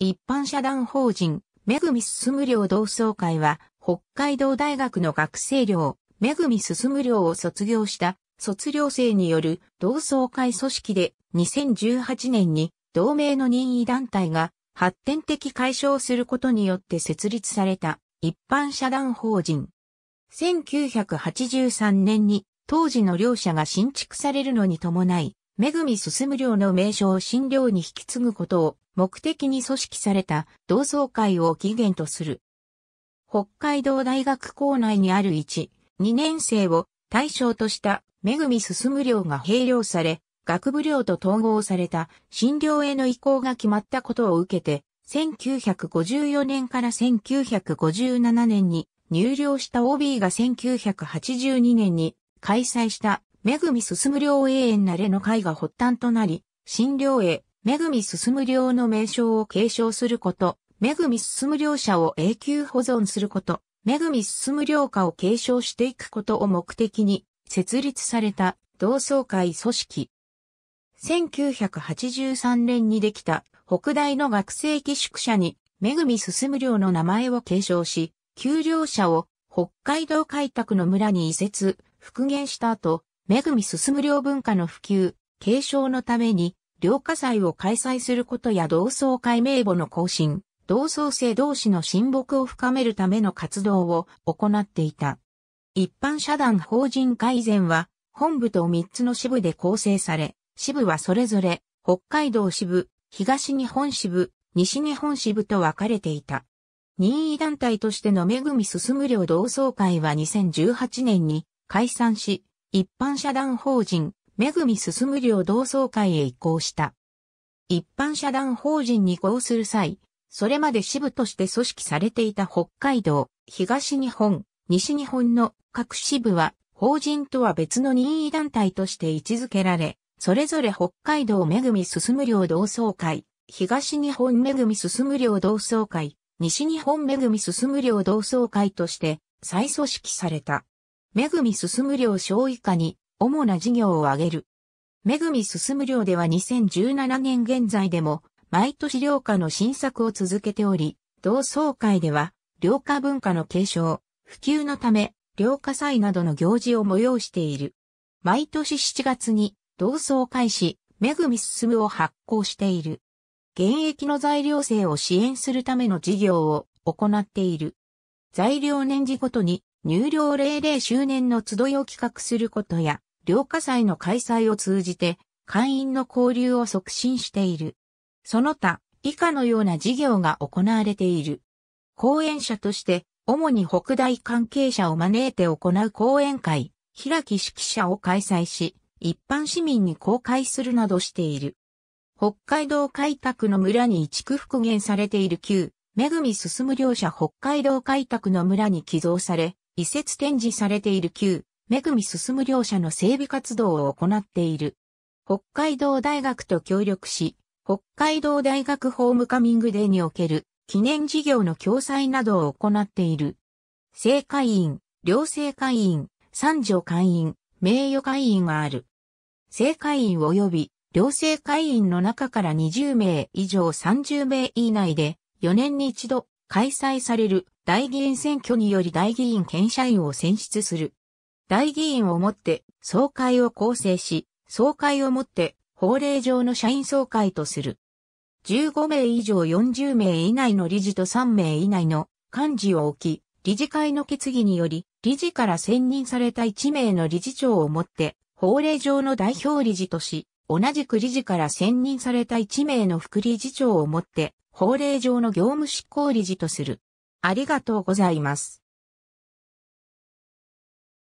一般社団法人、めぐみ進む寮同窓会は、北海道大学の学生寮、めぐみ進む寮を卒業した卒業生による同窓会組織で、2018年に同盟の任意団体が発展的解消することによって設立された一般社団法人。1983年に当時の両者が新築されるのに伴い、めぐみ進寮の名称を新寮に引き継ぐことを目的に組織された同窓会を起源とする。北海道大学校内にある1、2年生を対象としためぐみ進寮が併用され、学部寮と統合された新寮への移行が決まったことを受けて、1954年から1957年に入寮した OB が1982年に開催しためぐみ進む両永遠なれの会が発端となり、新両へ、めぐみ進む両の名称を継承すること、めぐみ進む両者を永久保存すること、めぐみ進む両家を継承していくことを目的に、設立された同窓会組織。1983年にできた北大の学生寄宿舎に、めぐみ進む寮の名前を継承し、給料者を北海道開拓の村に移設、復元した後、めぐみ進む両文化の普及、継承のために、両火災を開催することや同窓会名簿の更新、同窓生同士の親睦を深めるための活動を行っていた。一般社団法人改善は、本部と三つの支部で構成され、支部はそれぞれ、北海道支部、東日本支部、西日本支部と分かれていた。任意団体としてのめぐみ進む両同窓会は2018年に解散し、一般社団法人、めぐみ進む寮同窓会へ移行した。一般社団法人に移行する際、それまで支部として組織されていた北海道、東日本、西日本の各支部は、法人とは別の任意団体として位置づけられ、それぞれ北海道めぐみ進む寮同窓会、東日本めぐみ進む寮同窓会、西日本めぐみ進む寮同窓会として再組織された。めぐみ進量小以下に、主な事業を挙げる。めぐみ進量では2017年現在でも、毎年量価の新作を続けており、同窓会では、量価文化の継承、普及のため、量価祭などの行事を催している。毎年7月に、同窓会し、めぐみ進むを発行している。現役の材料生を支援するための事業を行っている。材料年次ごとに入寮零0周年の集いを企画することや、寮火祭の開催を通じて、会員の交流を促進している。その他、以下のような事業が行われている。講演者として、主に北大関係者を招いて行う講演会、開き指揮者を開催し、一般市民に公開するなどしている。北海道開拓の村に移築復元されている旧、めぐみ進む両者北海道開拓の村に寄贈され、移設展示されている旧、めぐみ進む両社の整備活動を行っている。北海道大学と協力し、北海道大学ホームカミングデーにおける記念事業の共催などを行っている。正会員、両正会員、三条会員、名誉会員がある。正会員及び両正会員の中から20名以上30名以内で4年に一度開催される代議員選挙により代議員県社員を選出する。代議員をもって総会を構成し、総会をもって法令上の社員総会とする。15名以上40名以内の理事と3名以内の幹事を置き、理事会の決議により、理事から選任された1名の理事長をもって、法令上の代表理事とし、同じく理事から選任された1名の副理事長をもって、法令上の業務執行理事とする。ありがとうございます。